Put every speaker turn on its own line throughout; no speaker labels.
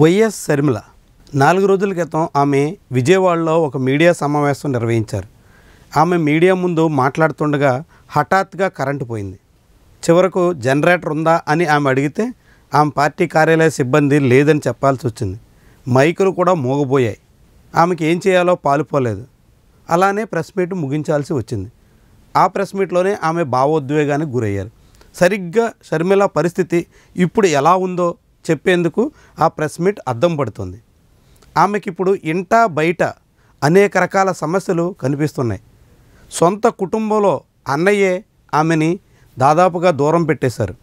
YS Sharmila నాలుగు రోజుల క్రితం ఆమె విజయవాడలో ఒక మీడియా సమావేశం నిర్వహించారు ఆమె మీడియా ముందు మాట్లాడుతుండగా హఠాత్తుగా కరెంటు పోయింది చివరకు జనరేటర్ ఉందా అని ఆమె అడిగితే ఆమె పార్టీ కార్యాలయ సిబ్బంది లేదని చెప్పాల్సి వచ్చింది మైకులు కూడా మోగబోయాయి ఆమెకి ఏం చేయాలో పాలుపోలేదు అలానే ప్రెస్ మీట్ ముగించాల్సి వచ్చింది ఆ ప్రెస్ మీట్లోనే ఆమె భావోద్వేగానికి గురయ్యారు సరిగ్గా షర్మిల పరిస్థితి ఇప్పుడు ఎలా ఉందో చెప్పేందుకు ఆ ప్రెస్ మీట్ అద్దం పడుతుంది ఆమెకి ఇప్పుడు ఇంట బయట అనేక రకాల సమస్యలు కనిపిస్తున్నాయి సొంత కుటుంబంలో అన్నయ్యే ఆమెని దాదాపుగా దూరం పెట్టేశారు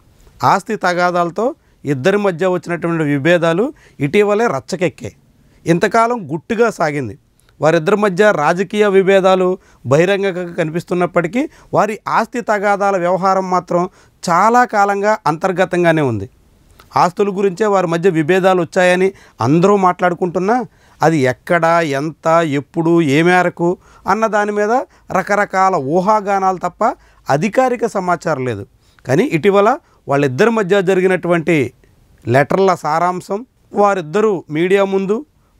ఆస్తి తగాదాలతో ఇద్దరి మధ్య వచ్చినటువంటి విభేదాలు ఇటీవలే రచ్చకెక్కాయి ఇంతకాలం గుట్టుగా సాగింది వారిద్దరి మధ్య రాజకీయ విభేదాలు బహిరంగంగా కనిపిస్తున్నప్పటికీ వారి ఆస్తి తగాదాల వ్యవహారం మాత్రం చాలా కాలంగా అంతర్గతంగానే ఉంది ఆస్తుల గురించే వారి మధ్య విభేదాలు వచ్చాయని అందరూ మాట్లాడుకుంటున్నా అది ఎక్కడ ఎంత ఎప్పుడు ఏ మేరకు అన్న దాని మీద రకరకాల ఊహాగానాలు తప్ప అధికారిక సమాచారం లేదు కానీ ఇటీవల వాళ్ళిద్దరి మధ్య జరిగినటువంటి లెటర్ల సారాంశం వారిద్దరూ మీడియా ముందు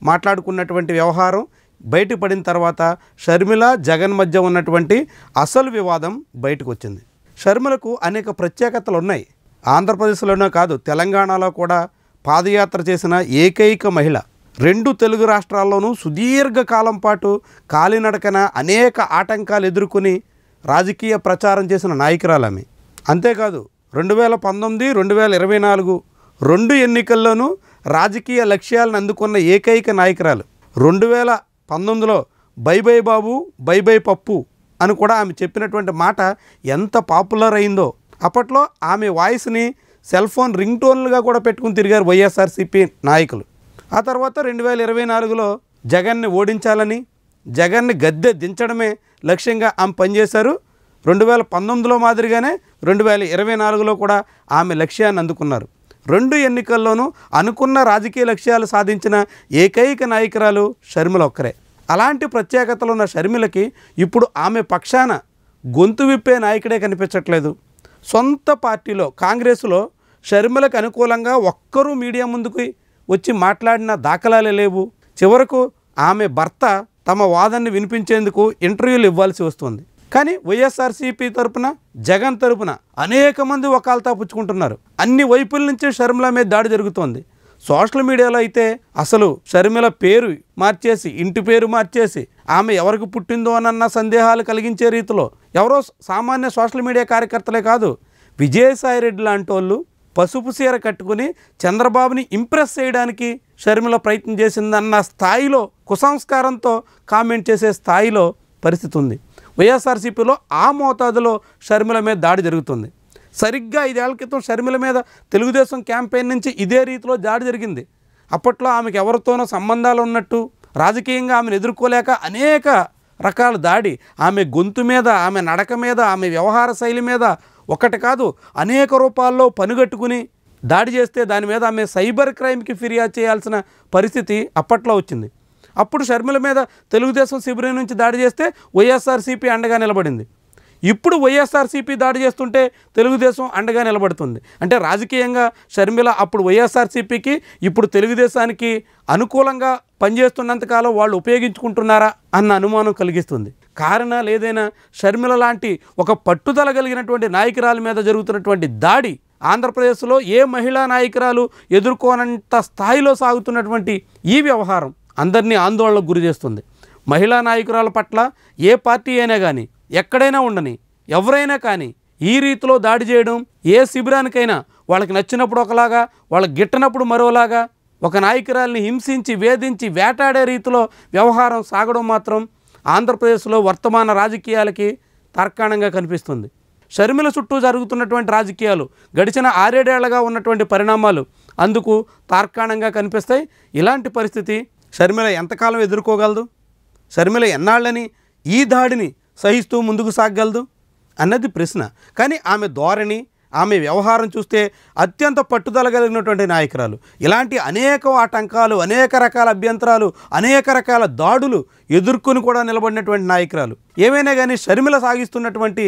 మాట్లాడుకున్నటువంటి వ్యవహారం బయటపడిన తర్వాత షర్మిల జగన్ మధ్య ఉన్నటువంటి అసలు వివాదం బయటకు వచ్చింది షర్మిలకు అనేక ప్రత్యేకతలు ఉన్నాయి ఆంధ్రప్రదేశ్లోనే కాదు తెలంగాణలో కూడా పాదయాత్ర చేసిన ఏకైక మహిళ రెండు తెలుగు రాష్ట్రాల్లోనూ సుదీర్ఘకాలం పాటు కాలినడకన అనేక ఆటంకాలు ఎదుర్కొని రాజకీయ ప్రచారం చేసిన నాయకురాలమె అంతేకాదు రెండు వేల పంతొమ్మిది రెండు వేల ఇరవై నాలుగు రెండు ఎన్నికల్లోనూ రాజకీయ లక్ష్యాలను అందుకున్న ఏకైక నాయకురాలు రెండు వేల పంతొమ్మిదిలో bye bye Babu bye bye Pappu అని కూడా ఆమె చెప్పినటువంటి మాట ఎంత పాపులర్ అయిందో అప్పట్లో ఆమె వాయిస్ని సెల్ ఫోన్ రింగ్ టోన్లుగా కూడా పెట్టుకుని తిరిగారు వైఎస్ఆర్సీపీ నాయకులు ఆ తర్వాత రెండు వేల ఇరవై నాలుగులో జగన్ని ఓడించాలని జగన్ని గద్దె దించడమే లక్ష్యంగా ఆమె పనిచేశారు రెండు వేల పంతొమ్మిదిలో మాదిరిగానే రెండు వేల ఇరవై నాలుగులో కూడా ఆమె లక్ష్యాన్ని అందుకున్నారు రెండు ఎన్నికల్లోనూ అనుకున్న రాజకీయ లక్ష్యాలు సాధించిన ఏకైక నాయకురాలు షర్మిల ఒక్కరే అలాంటి ప్రత్యేకతలు ఉన్న షర్మిలకి ఇప్పుడు ఆమె పక్షాన గొంతు విప్పే నాయకుడే కనిపించట్లేదు సొంత పార్టీలో కాంగ్రెస్లో షర్మిలకు అనుకూలంగా ఒక్కరూ మీడియా ముందుకు వచ్చి మాట్లాడిన దాఖలాలే లేవు చివరకు ఆమె భర్త తమ వాదనని వినిపించేందుకు ఇంటర్వ్యూలు ఇవ్వాల్సి వస్తుంది కానీ వైఎస్ఆర్సీపీ తరపున జగన్ తరపున అనేక మంది ఒకళ్ళ పుచ్చుకుంటున్నారు అన్ని వైపుల నుంచి షర్మిల మీద దాడి జరుగుతోంది సోషల్ మీడియాలో అయితే అసలు షర్మిల పేరు మార్చేసి ఇంటి పేరు మార్చేసి ఆమె ఎవరికి పుట్టిందో అన్న సందేహాలు కలిగించే రీతిలో ఎవరో సామాన్య సోషల్ మీడియా కార్యకర్తలే కాదు విజయసాయిరెడ్డి లాంటి వాళ్ళు పసుపు సీర కట్టుకుని చంద్రబాబుని ఇంప్రెస్ చేయడానికి షర్మిల ప్రయత్నం చేసిందన్న స్థాయిలో కుసంస్కారంతో కామెంట్ చేసే స్థాయిలో పరిస్థితి ఉంది వైఎస్ఆర్సీపీలో ఆ మోతాదులో షర్మిల మీద దాడి జరుగుతుంది సరిగ్గా ఐదేళ్ల క్రితం షర్మిల మీద తెలుగుదేశం క్యాంపెయిన్ నుంచి ఇదే రీతిలో జాడి జరిగింది అప్పట్లో ఆమెకు ఎవరితోనో సంబంధాలు ఉన్నట్టు రాజకీయంగా ఆమెను ఎదుర్కోలేక అనేక రకాల దాడి ఆమె గొంతు మీద ఆమె నడక మీద ఆమె వ్యవహార శైలి మీద ఒకటి కాదు అనేక రూపాల్లో పనిగట్టుకుని దాడి చేస్తే దాని మీద ఆమె సైబర్ క్రైమ్కి ఫిర్యాదు చేయాల్సిన పరిస్థితి అప్పట్లో వచ్చింది అప్పుడు షర్మిల మీద తెలుగుదేశం శిబిరం నుంచి దాడి చేస్తే వైఎస్ఆర్సీపీ అండగా నిలబడింది ఇప్పుడు వైఎస్ఆర్సీపీ దాడి చేస్తుంటే తెలుగుదేశం అండగా నిలబడుతుంది అంటే రాజకీయంగా షర్మిల అప్పుడు వైఎస్ఆర్సీపీకి ఇప్పుడు తెలుగుదేశానికి అనుకూలంగా పనిచేస్తున్నంతకాలం వాళ్ళు ఉపయోగించుకుంటున్నారా అన్న అనుమానం కలిగిస్తుంది కారణాలు ఏదైనా షర్మిల లాంటి ఒక పట్టుదల కలిగినటువంటి నాయకురాల మీద జరుగుతున్నటువంటి దాడి ఆంధ్రప్రదేశ్లో ఏ మహిళా నాయకురాలు ఎదుర్కోనంత స్థాయిలో సాగుతున్నటువంటి ఈ వ్యవహారం అందరినీ ఆందోళనకు గురి చేస్తుంది మహిళా నాయకురాల పట్ల ఏ పార్టీ అయినా కానీ ఎక్కడైనా ఉండని ఎవరైనా కానీ ఈ రీతిలో దాడి చేయడం ఏ శిబిరానికైనా వాళ్ళకి నచ్చినప్పుడు ఒకలాగా వాళ్ళకి గిట్టనప్పుడు మరోలాగా ఒక నాయకురాల్ని హింసించి వేధించి వేటాడే రీతిలో వ్యవహారం సాగడం మాత్రం ఆంధ్రప్రదేశ్లో వర్తమాన రాజకీయాలకి తార్కాణంగా కనిపిస్తుంది షర్మిల చుట్టూ జరుగుతున్నటువంటి రాజకీయాలు గడిచిన ఆరేడేళ్లగా ఉన్నటువంటి పరిణామాలు అందుకు తార్కాణంగా కనిపిస్తాయి ఇలాంటి పరిస్థితి షర్మిల ఎంతకాలం ఎదుర్కోగలదు షర్మిల ఎన్నాళ్ళని ఈ దాడిని సహిస్తూ ముందుకు సాగగలదు అన్నది ప్రశ్న కానీ ఆమె ధోరణి ఆమె వ్యవహారం చూస్తే అత్యంత పట్టుదల కలిగినటువంటి నాయకురాలు ఇలాంటి అనేక ఆటంకాలు అనేక రకాల అభ్యంతరాలు అనేక రకాల దాడులు ఎదుర్కొని కూడా నిలబడినటువంటి నాయకురాలు ఏమైనా కానీ షర్మిల సాగిస్తున్నటువంటి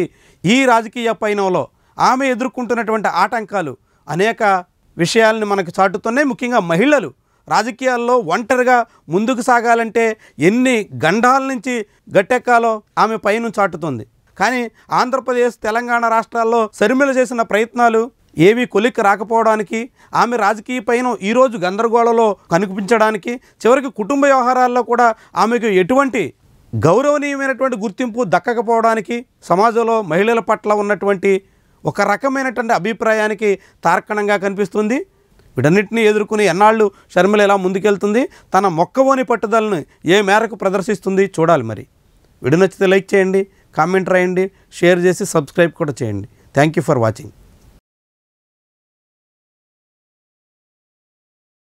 ఈ రాజకీయ పయనంలో ఆమె ఎదుర్కొంటున్నటువంటి ఆటంకాలు అనేక విషయాలను మనకు చాటుతున్నాయి ముఖ్యంగా మహిళలు రాజకీయాల్లో ఒంటరిగా ముందుకు సాగాలంటే ఎన్ని గండాల నుంచి గట్టెక్కాలో ఆమె పైను చాటుతుంది కానీ ఆంధ్రప్రదేశ్ తెలంగాణ రాష్ట్రాల్లో సరిమిల చేసిన ప్రయత్నాలు ఏమీ కొలిక్కి రాకపోవడానికి ఆమె రాజకీయ పైన ఈరోజు గందరగోళంలో కనిపించడానికి చివరికి కుటుంబ వ్యవహారాల్లో కూడా ఆమెకు ఎటువంటి గౌరవనీయమైనటువంటి గుర్తింపు దక్కకపోవడానికి సమాజంలో మహిళల పట్ల ఉన్నటువంటి ఒక రకమైనటువంటి అభిప్రాయానికి తార్కణంగా కనిపిస్తుంది వీటన్నిటిని ఎదుర్కొని ఎన్నాళ్ళు షర్మిల ఎలా ముందుకెళ్తుంది తన మొక్కవోని పట్టుదలని ఏ మేరకు ప్రదర్శిస్తుంది చూడాలి మరి వీడియో నచ్చితే లైక్ చేయండి కామెంట్ రాయండి షేర్ చేసి సబ్స్క్రైబ్ కూడా చేయండి థ్యాంక్ యూ ఫర్ వాచింగ్